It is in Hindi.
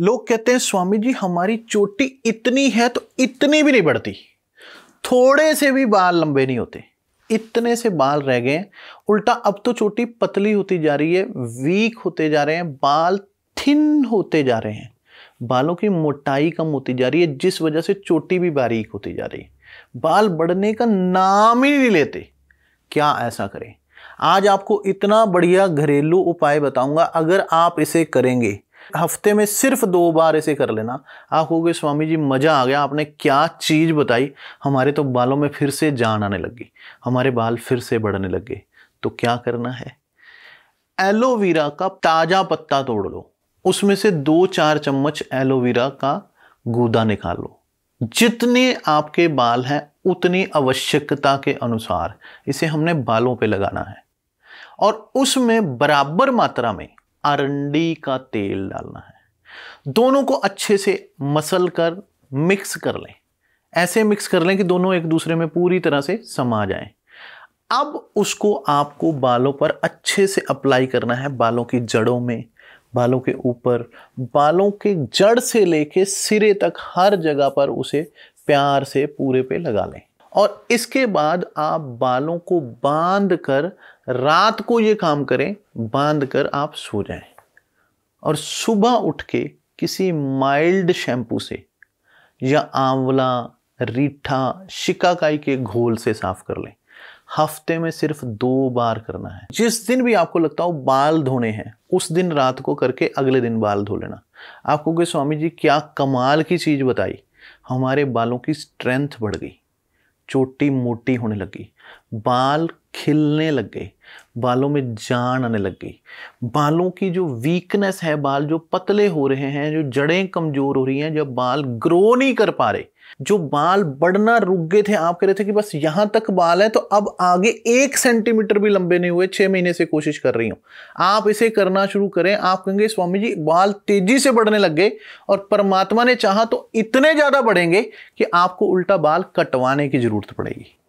लोग कहते हैं स्वामी जी हमारी चोटी इतनी है तो इतनी भी नहीं बढ़ती थोड़े से भी बाल लंबे नहीं होते इतने से बाल रह गए उल्टा अब तो चोटी पतली होती जा रही है वीक होते जा रहे हैं बाल थिन होते जा रहे हैं बालों की मोटाई कम होती जा रही है जिस वजह से चोटी भी बारीक होती जा रही है बाल बढ़ने का नाम ही नहीं लेते क्या ऐसा करें आज आपको इतना बढ़िया घरेलू उपाय बताऊंगा अगर आप इसे करेंगे हफ्ते में सिर्फ दो बार ऐसे कर लेना आप कहोगे स्वामी जी मज़ा आ गया आपने क्या चीज़ बताई हमारे तो बालों में फिर से जान आने लगी हमारे बाल फिर से बढ़ने लगे तो क्या करना है एलोवेरा का ताज़ा पत्ता तोड़ लो उसमें से दो चार चम्मच एलोवेरा का गूदा निकाल लो जितने आपके बाल हैं उतनी आवश्यकता के अनुसार इसे हमने बालों पे लगाना है और उसमें बराबर मात्रा में अरंडी का तेल डालना है दोनों को अच्छे से मसल कर मिक्स कर लें ऐसे मिक्स कर लें कि दोनों एक दूसरे में पूरी तरह से समा जाएं। अब उसको आपको बालों पर अच्छे से अप्लाई करना है बालों की जड़ों में बालों के ऊपर बालों के जड़ से लेके सिरे तक हर जगह पर उसे प्यार से पूरे पे लगा लें और इसके बाद आप बालों को बांध कर रात को ये काम करें बांध कर आप सो जाएं और सुबह उठ के किसी माइल्ड शैम्पू से या आंवला रीठा शिकाकाई के घोल से साफ कर लें हफ्ते में सिर्फ दो बार करना है जिस दिन भी आपको लगता हो बाल धोने हैं उस दिन रात को करके अगले दिन बाल धो लेना आपको कि स्वामी जी क्या कमाल की चीज़ बताई हमारे बालों की स्ट्रेंथ बढ़ गई चोटी मोटी होने लगी बाल खिलने लगे बालों में जान आने लग गई बालों की जो वीकनेस है बाल जो पतले हो रहे हैं जो जड़ें कमज़ोर हो रही हैं जब बाल ग्रो नहीं कर पा रहे जो बाल बढ़ना रुक गए थे आप कह रहे थे कि बस यहां तक बाल है तो अब आगे एक सेंटीमीटर भी लंबे नहीं हुए छह महीने से कोशिश कर रही हूं आप इसे करना शुरू करें आप कहेंगे स्वामी जी बाल तेजी से बढ़ने लग गए और परमात्मा ने चाहा तो इतने ज़्यादा बढ़ेंगे कि आपको उल्टा बाल कटवाने की ज़रूरत पड़ेगी